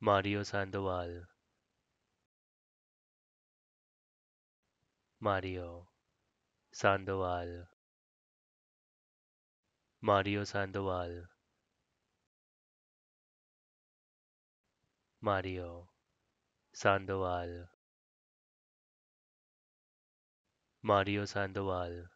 Mario Sandoval. Mario Sandoval. Mario Sandoval. Mario Sandoval. Mario Sandoval.